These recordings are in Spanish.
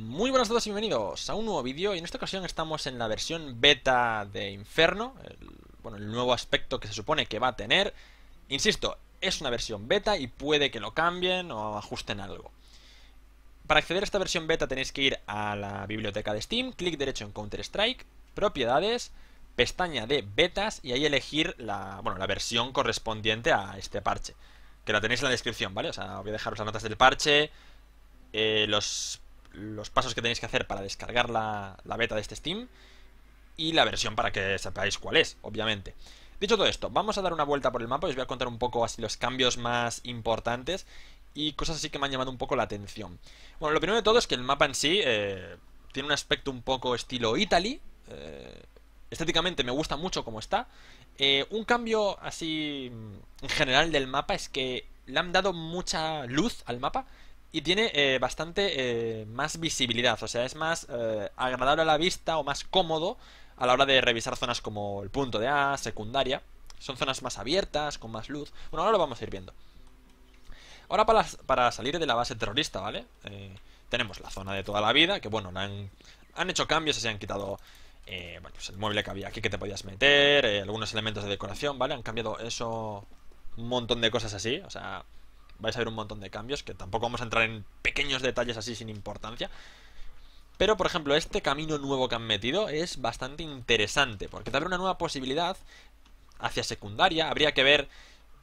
Muy buenas a todos y bienvenidos a un nuevo vídeo y en esta ocasión estamos en la versión beta de Inferno, el, bueno, el nuevo aspecto que se supone que va a tener. Insisto, es una versión beta y puede que lo cambien o ajusten algo. Para acceder a esta versión beta tenéis que ir a la biblioteca de Steam, clic derecho en Counter-Strike, propiedades, pestaña de betas y ahí elegir la, bueno, la versión correspondiente a este parche. Que la tenéis en la descripción, ¿vale? O sea, voy a dejar las notas del parche, eh, los los pasos que tenéis que hacer para descargar la, beta de este Steam y la versión para que sepáis cuál es, obviamente. Dicho todo esto, vamos a dar una vuelta por el mapa y os voy a contar un poco así los cambios más importantes y cosas así que me han llamado un poco la atención. Bueno, lo primero de todo es que el mapa en sí eh, tiene un aspecto un poco estilo Italy. Eh, estéticamente me gusta mucho como está. Eh, un cambio así mm, en general del mapa es que le han dado mucha luz al mapa y tiene eh, bastante eh, más visibilidad, o sea, es más eh, agradable a la vista o más cómodo a la hora de revisar zonas como el punto de A, secundaria. Son zonas más abiertas, con más luz. Bueno, ahora lo vamos a ir viendo. Ahora para, para salir de la base terrorista, ¿vale? tenemos la zona de toda la vida, que bueno, han, han hecho cambios, se han quitado pues el mueble que había aquí que te podías meter, algunos elementos de decoración, ¿vale? Han cambiado eso, un montón de cosas así, o sea, vais a ver un montón de cambios, que tampoco vamos a entrar en pequeños detalles así sin importancia. Pero, por ejemplo, este camino nuevo que han metido es bastante interesante, porque te abre una nueva posibilidad hacia secundaria. Habría que ver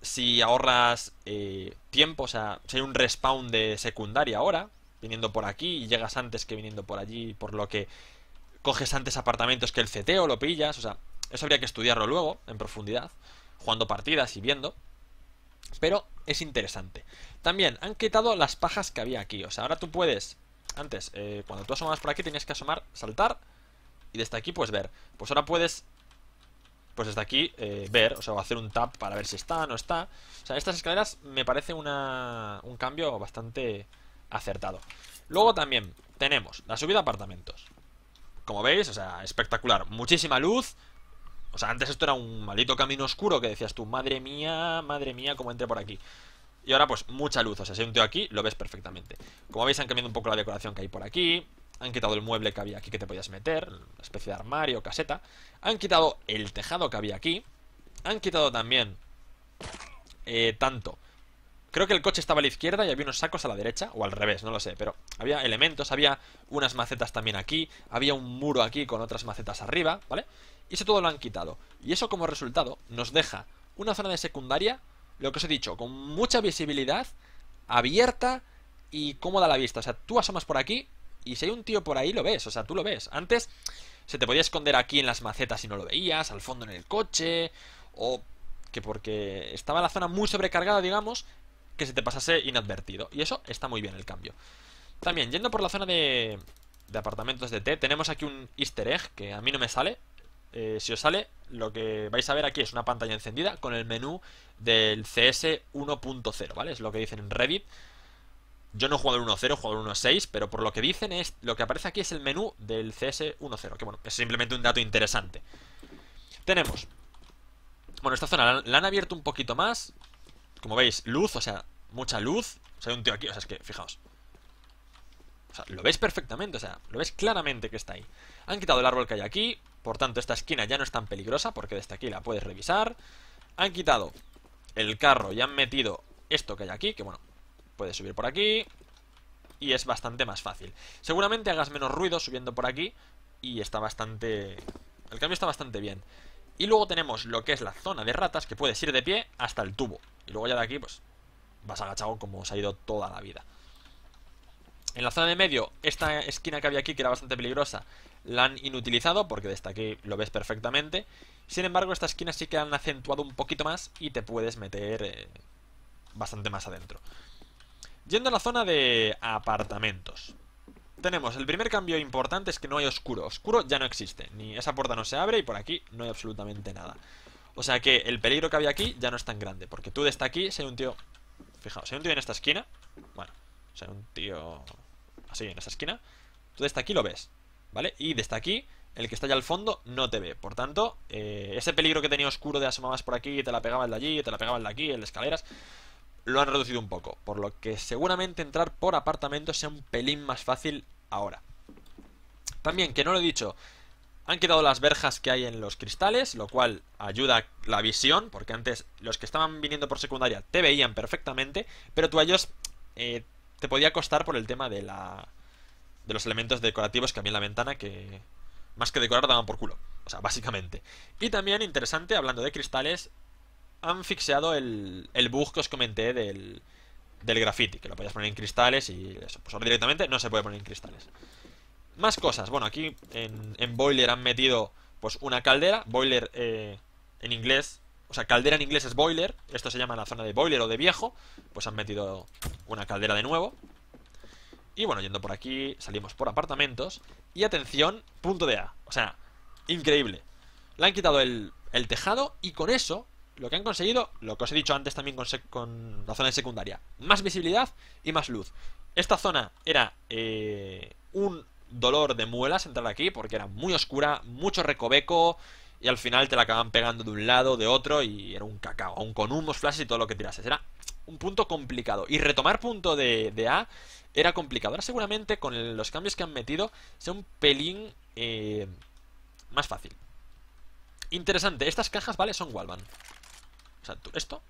si ahorras eh, tiempo, o sea, si hay un respawn de secundaria ahora, viniendo por aquí y llegas antes que viniendo por allí, por lo que coges antes apartamentos que el CT o lo pillas, o sea, eso habría que estudiarlo luego, en profundidad, jugando partidas y viendo. Pero es interesante. También han quitado las pajas que había aquí. O sea, ahora tú puedes... Antes, eh, cuando tú asomabas por aquí, tenías que asomar, saltar y desde aquí pues ver. Pues ahora puedes pues desde aquí eh, ver, o sea, hacer un tap para ver si está o no está. O sea, estas escaleras me parece una, un cambio bastante acertado. Luego también tenemos la subida a apartamentos. Como veis, o sea, espectacular. Muchísima luz, o sea, antes esto era un maldito camino oscuro que decías tú, madre mía, madre mía, cómo entré por aquí. Y ahora pues mucha luz, o sea, si hay un tío aquí, lo ves perfectamente. Como veis han cambiado un poco la decoración que hay por aquí, han quitado el mueble que había aquí que te podías meter, una especie de armario, caseta. Han quitado el tejado que había aquí, han quitado también eh, tanto Creo que el coche estaba a la izquierda y había unos sacos a la derecha, o al revés, no lo sé, pero había elementos, había unas macetas también aquí, había un muro aquí con otras macetas arriba, ¿vale? Y eso todo lo han quitado. Y eso como resultado nos deja una zona de secundaria, lo que os he dicho, con mucha visibilidad, abierta y cómoda a la vista. O sea, tú asomas por aquí y si hay un tío por ahí lo ves, o sea, tú lo ves. Antes se te podía esconder aquí en las macetas Y no lo veías, al fondo en el coche, o que porque estaba la zona muy sobrecargada, digamos, que se te pasase inadvertido. Y eso está muy bien el cambio. También, yendo por la zona de, apartamentos de T, tenemos aquí un easter egg que a mí no me sale. Eh, si os sale, lo que vais a ver aquí es una pantalla encendida con el menú del CS 1.0, ¿vale? Es lo que dicen en Reddit. Yo no he jugado el 1.0, he jugado el 1.6, pero por lo que dicen es, lo que aparece aquí es el menú del CS 1.0, que bueno, es simplemente un dato interesante. Tenemos bueno, esta zona la, han abierto un poquito más como veis, luz, o sea, mucha luz. O sea, hay un tío aquí, o sea, es que, fijaos. O sea, lo veis perfectamente, o sea, lo veis claramente que está ahí. Han quitado el árbol que hay aquí, por tanto, esta esquina ya no es tan peligrosa porque desde aquí la puedes revisar. Han quitado el carro y han metido esto que hay aquí, que bueno, puedes subir por aquí. Y es bastante más fácil. Seguramente hagas menos ruido subiendo por aquí y está bastante... El cambio está bastante bien. Y luego tenemos lo que es la zona de ratas, que puedes ir de pie hasta el tubo. Y luego ya de aquí, pues, vas agachado como os ha ido toda la vida. En la zona de medio, esta esquina que había aquí, que era bastante peligrosa, la han inutilizado, porque desde aquí lo ves perfectamente. Sin embargo, esta esquina sí que han acentuado un poquito más y te puedes meter eh, bastante más adentro. Yendo a la zona de apartamentos. Tenemos, el primer cambio importante es que no hay oscuro. Oscuro ya no existe, ni esa puerta no se abre y por aquí no hay absolutamente nada. O sea que el peligro que había aquí ya no es tan grande, porque tú desde aquí, si hay un tío... Fijaos, si hay un tío en esta esquina, bueno, si hay un tío así en esta esquina, tú desde aquí lo ves, ¿vale? Y desde aquí el que está allá al fondo no te ve. Por tanto, eh, ese peligro que tenía oscuro de asomabas por aquí, te la el de allí, te la el de aquí, en de escaleras, lo han reducido un poco, por lo que seguramente entrar por apartamento sea un pelín más fácil ahora. También, que no lo he dicho, han quedado las verjas que hay en los cristales, lo cual ayuda la visión, porque antes los que estaban viniendo por secundaria te veían perfectamente, pero tú a ellos eh, te podía costar por el tema de la de los elementos decorativos que había en la ventana que más que decorar daban por culo, o sea, básicamente. Y también interesante, hablando de cristales, han fixeado el, el bug que os comenté del, graffiti, que lo podías poner en cristales y eso. Pues ahora directamente no se puede poner en cristales. Más cosas. Bueno, aquí en, Boiler han metido pues una caldera. Boiler eh, en inglés. O sea, caldera en inglés es boiler. Esto se llama la zona de boiler o de viejo. Pues han metido una caldera de nuevo. Y bueno, yendo por aquí, salimos por apartamentos. Y atención, punto de A. O sea, increíble. Le han quitado el, el tejado y con eso lo que han conseguido, lo que os he dicho antes también con, con la zona de secundaria, más visibilidad y más luz. Esta zona era eh, un dolor de muelas entrar aquí porque era muy oscura, mucho recoveco y al final te la acaban pegando de un lado, de otro y era un cacao, aún con humos, flashes y todo lo que tirases. Era un punto complicado y retomar punto de, A era complicado. Ahora seguramente con los cambios que han metido sea un pelín eh, más fácil. Interesante, estas cajas, ¿vale? Son Walvan esto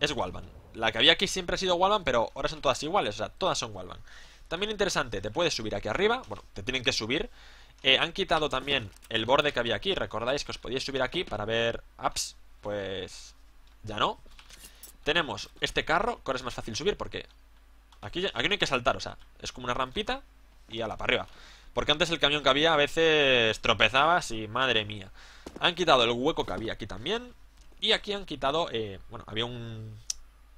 es Walvan, La que había aquí siempre ha sido Walvan pero ahora son todas iguales, o sea, todas son Walvan También interesante, te puedes subir aquí arriba, bueno, te tienen que subir. Eh, han quitado también el borde que había aquí, recordáis que os podíais subir aquí para ver apps, pues ya no. Tenemos este carro, que ahora es más fácil subir porque aquí, aquí no hay que saltar, o sea, es como una rampita y la para arriba. Porque antes el camión que había a veces tropezabas y madre mía. Han quitado el hueco que había aquí también, y aquí han quitado, eh, bueno, había un...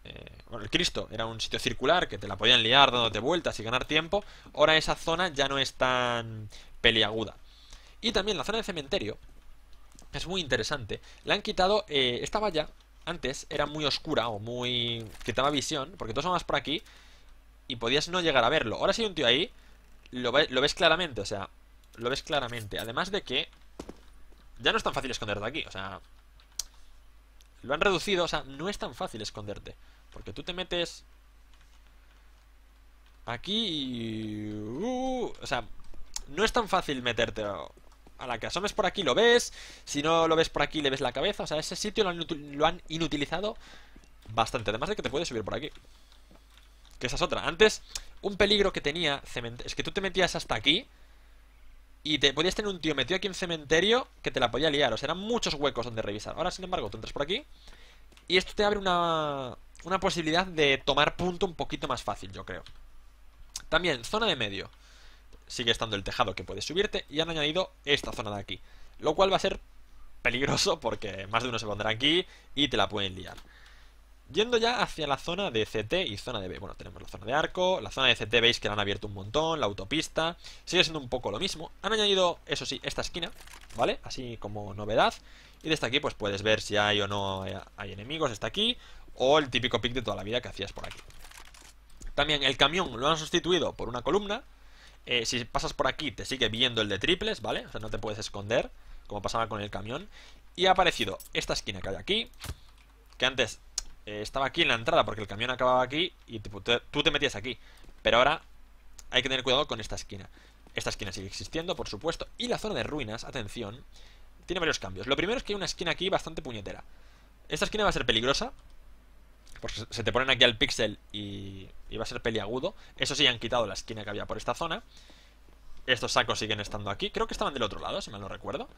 Eh, bueno, el Cristo era un sitio circular que te la podían liar dándote vueltas y ganar tiempo. Ahora esa zona ya no es tan peliaguda. Y también la zona del cementerio, es muy interesante, La han quitado eh, esta valla. Antes era muy oscura o muy... quitaba visión, porque todos más por aquí y podías no llegar a verlo. Ahora si hay un tío ahí, lo, lo ves claramente, o sea, lo ves claramente. Además de que ya no es tan fácil esconderte aquí, o sea, lo han reducido, o sea, no es tan fácil esconderte. Porque tú te metes aquí uh, o sea, no es tan fácil meterte. A la que asomes por aquí lo ves, si no lo ves por aquí le ves la cabeza. O sea, ese sitio lo han, lo han inutilizado bastante. Además de que te puedes subir por aquí. Que esa es otra. Antes, un peligro que tenía es que tú te metías hasta aquí y te podías tener un tío metido aquí en cementerio que te la podía liar. O sea, eran muchos huecos donde revisar. Ahora, sin embargo, tú entras por aquí. Y esto te abre una, una posibilidad de tomar punto un poquito más fácil, yo creo. También, zona de medio. Sigue estando el tejado que puedes subirte. Y han añadido esta zona de aquí. Lo cual va a ser peligroso porque más de uno se pondrá aquí y te la pueden liar. Yendo ya hacia la zona de CT y zona de B. Bueno, tenemos la zona de arco, la zona de CT veis que la han abierto un montón, la autopista, sigue siendo un poco lo mismo. Han añadido, eso sí, esta esquina, ¿vale? Así como novedad. Y desde aquí pues puedes ver si hay o no eh, hay enemigos, está aquí, o el típico pick de toda la vida que hacías por aquí. También el camión lo han sustituido por una columna. Eh, si pasas por aquí te sigue viendo el de triples, ¿vale? O sea, no te puedes esconder, como pasaba con el camión. Y ha aparecido esta esquina que hay aquí, que antes eh, estaba aquí en la entrada porque el camión acababa aquí y tú te metías aquí. Pero ahora hay que tener cuidado con esta esquina. Esta esquina sigue existiendo, por supuesto. Y la zona de ruinas, atención, tiene varios cambios. Lo primero es que hay una esquina aquí bastante puñetera. Esta esquina va a ser peligrosa. Porque se te ponen aquí al pixel y, y va a ser peliagudo. Eso sí, han quitado la esquina que había por esta zona. Estos sacos siguen estando aquí. Creo que estaban del otro lado, si mal no recuerdo.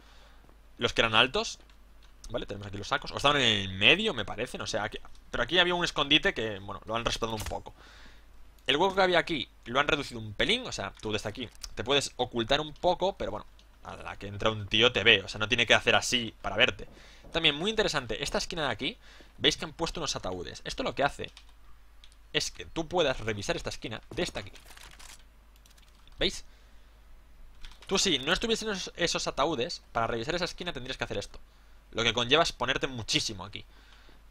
Los que eran altos. Vale, tenemos aquí los sacos. O estaban en el medio, me parece, no sé. Sea, Pero aquí había un escondite que, bueno, lo han respetado un poco. El hueco que había aquí lo han reducido un pelín. O sea, tú desde aquí te puedes ocultar un poco, pero bueno, a la que entra un tío te ve. O sea, no tiene que hacer así para verte. También, muy interesante, esta esquina de aquí, veis que han puesto unos ataúdes. Esto lo que hace es que tú puedas revisar esta esquina de esta aquí. ¿Veis? Tú si no estuviesen En esos ataúdes, para revisar esa esquina tendrías que hacer esto. Lo que conlleva es ponerte muchísimo aquí.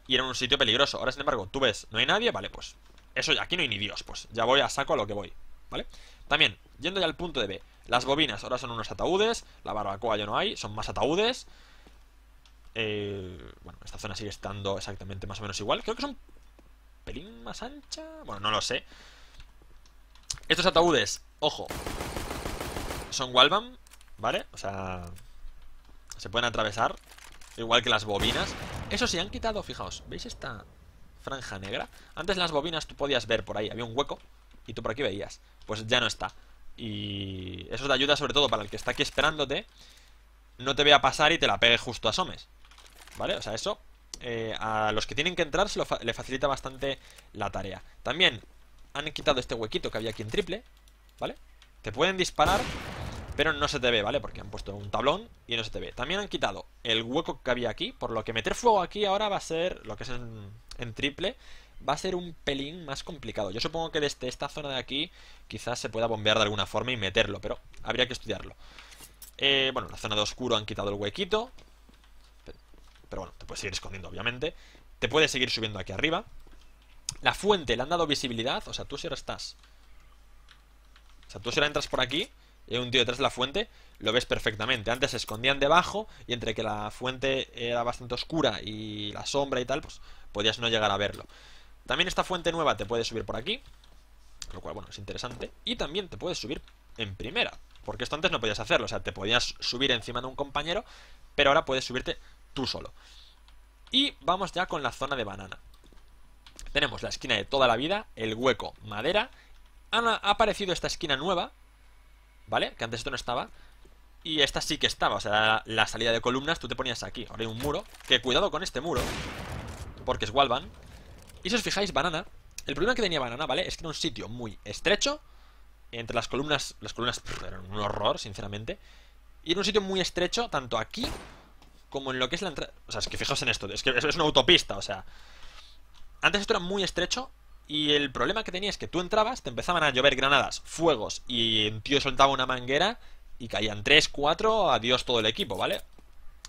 Y era un sitio peligroso. Ahora, sin embargo, tú ves, no hay nadie, vale, pues eso ya, aquí no hay ni Dios, pues ya voy a saco a lo que voy, ¿vale? También, yendo ya al punto de B, las bobinas ahora son unos ataúdes, la barbacoa ya no hay, son más ataúdes. Eh, bueno, esta zona sigue estando exactamente más o menos igual. Creo que son pelín más ancha. Bueno, no lo sé. Estos ataúdes, ojo, son Walbam, ¿vale? O sea, se pueden atravesar Igual que las bobinas. Eso sí, han quitado, fijaos, ¿veis esta franja negra? Antes las bobinas tú podías ver por ahí, había un hueco y tú por aquí veías. Pues ya no está. Y eso te ayuda sobre todo para el que está aquí esperándote, no te vea pasar y te la pegue justo a Somes. ¿Vale? O sea, eso eh, a los que tienen que entrar se le facilita bastante la tarea. También han quitado este huequito que había aquí en triple, ¿vale? Te pueden disparar pero no se te ve, ¿vale? Porque han puesto un tablón y no se te ve. También han quitado el hueco que había aquí, por lo que meter fuego aquí ahora va a ser, lo que es en, triple, va a ser un pelín más complicado. Yo supongo que desde esta zona de aquí quizás se pueda bombear de alguna forma y meterlo, pero habría que estudiarlo. Eh, bueno, la zona de oscuro han quitado el huequito, pero bueno, te puedes seguir escondiendo obviamente. Te puedes seguir subiendo aquí arriba. La fuente le han dado visibilidad, o sea, tú si ahora estás... O sea, tú si ahora entras por aquí, un tío detrás de la fuente, lo ves perfectamente. Antes se escondían debajo y entre que la fuente era bastante oscura y la sombra y tal, pues podías no llegar a verlo. También esta fuente nueva te puede subir por aquí, lo cual, bueno, es interesante. Y también te puedes subir en primera, porque esto antes no podías hacerlo. O sea, te podías subir encima de un compañero, pero ahora puedes subirte tú solo. Y vamos ya con la zona de banana. Tenemos la esquina de toda la vida, el hueco, madera. Ha aparecido esta esquina nueva, ¿vale? Que antes esto no estaba. Y esta sí que estaba, o sea, la, salida de columnas tú te ponías aquí. Ahora hay un muro, que cuidado con este muro, porque es Walvan. Y si os fijáis, Banana, el problema que tenía Banana, ¿vale? Es que era un sitio muy estrecho, entre las columnas, las columnas eran un horror, sinceramente. Y era un sitio muy estrecho, tanto aquí como en lo que es la entrada... O sea, es que fijaos en esto, es que es una autopista, o sea... Antes esto era muy estrecho y el problema que tenía es que tú entrabas, te empezaban a llover granadas, fuegos, y un tío soltaba una manguera y caían 3, 4, adiós todo el equipo, ¿vale?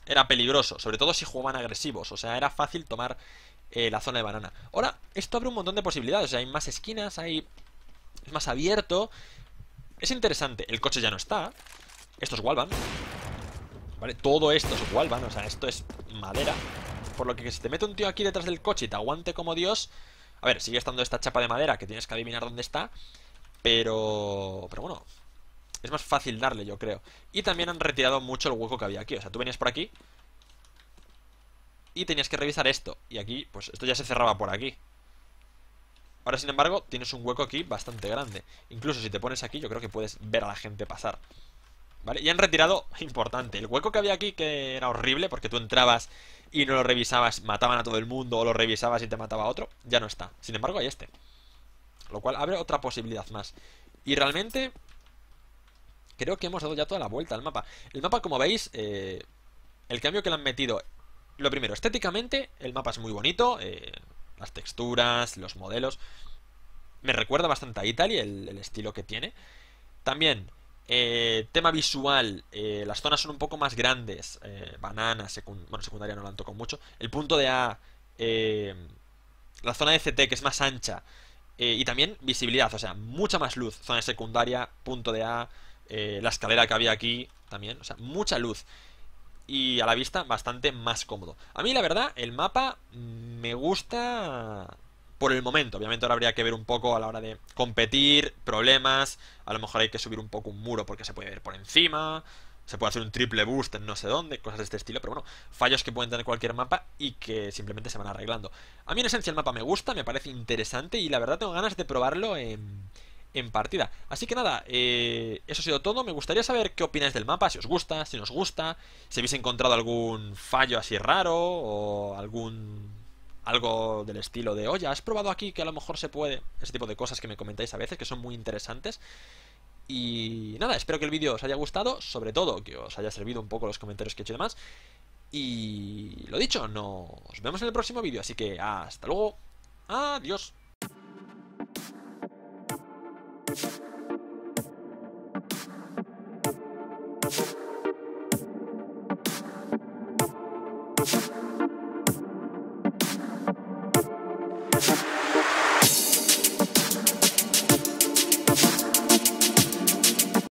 Era peligroso, sobre todo si jugaban agresivos, o sea, era fácil tomar eh, la zona de banana. Ahora, esto abre un montón de posibilidades, o sea, hay más esquinas, hay... es más abierto. Es interesante, el coche ya no está, esto es Walvan, ¿vale? Todo esto es Walvan, o sea, esto es madera. Por lo que si te mete un tío aquí detrás del coche y te aguante como Dios, a ver, sigue estando esta chapa de madera que tienes que adivinar dónde está, pero, pero bueno, es más fácil darle, yo creo. Y también han retirado mucho el hueco que había aquí. O sea, tú venías por aquí y tenías que revisar esto. Y aquí, pues esto ya se cerraba por aquí. Ahora, sin embargo, tienes un hueco aquí bastante grande. Incluso si te pones aquí, yo creo que puedes ver a la gente pasar. Y han retirado, importante, el hueco que había aquí, que era horrible, porque tú entrabas y no lo revisabas, mataban a todo el mundo, o lo revisabas y te mataba a otro, ya no está. Sin embargo, hay este. Lo cual abre otra posibilidad más. Y realmente, creo que hemos dado ya toda la vuelta al mapa. El mapa, como veis, eh, el cambio que le han metido... Lo primero, estéticamente, el mapa es muy bonito, eh, las texturas, los modelos... Me recuerda bastante a Italy, el estilo que tiene. También eh, tema visual, eh, las zonas son un poco más grandes. Eh, banana, bueno, secundaria no la han tocado mucho. El punto de A, eh, la zona de CT que es más ancha. y también visibilidad, o sea, mucha más luz. Zona secundaria, punto de A, la escalera que había aquí también, o sea, mucha luz. Y a la vista bastante más cómodo. A mí la verdad, el mapa mm, me gusta por el momento. Obviamente ahora habría que ver un poco a la hora de competir, problemas, a lo mejor hay que subir un poco un muro porque se puede ver por encima, se puede hacer un triple boost en no sé dónde, cosas de este estilo, pero bueno, fallos que pueden tener cualquier mapa y que simplemente se van arreglando. A mí en esencia el mapa me gusta, me parece interesante y la verdad tengo ganas de probarlo en partida. Así que nada, eh, eso ha sido todo. Me gustaría saber qué opináis del mapa, si os gusta, si nos gusta, si habéis encontrado algún fallo así raro o algún algo del estilo de, oye, has probado aquí que a lo mejor se puede, ese tipo de cosas que me comentáis a veces, que son muy interesantes. Y nada, espero que el vídeo os haya gustado, sobre todo que os haya servido un poco los comentarios que he hecho y demás. Y lo dicho, nos vemos en el próximo vídeo, así que hasta luego, adiós.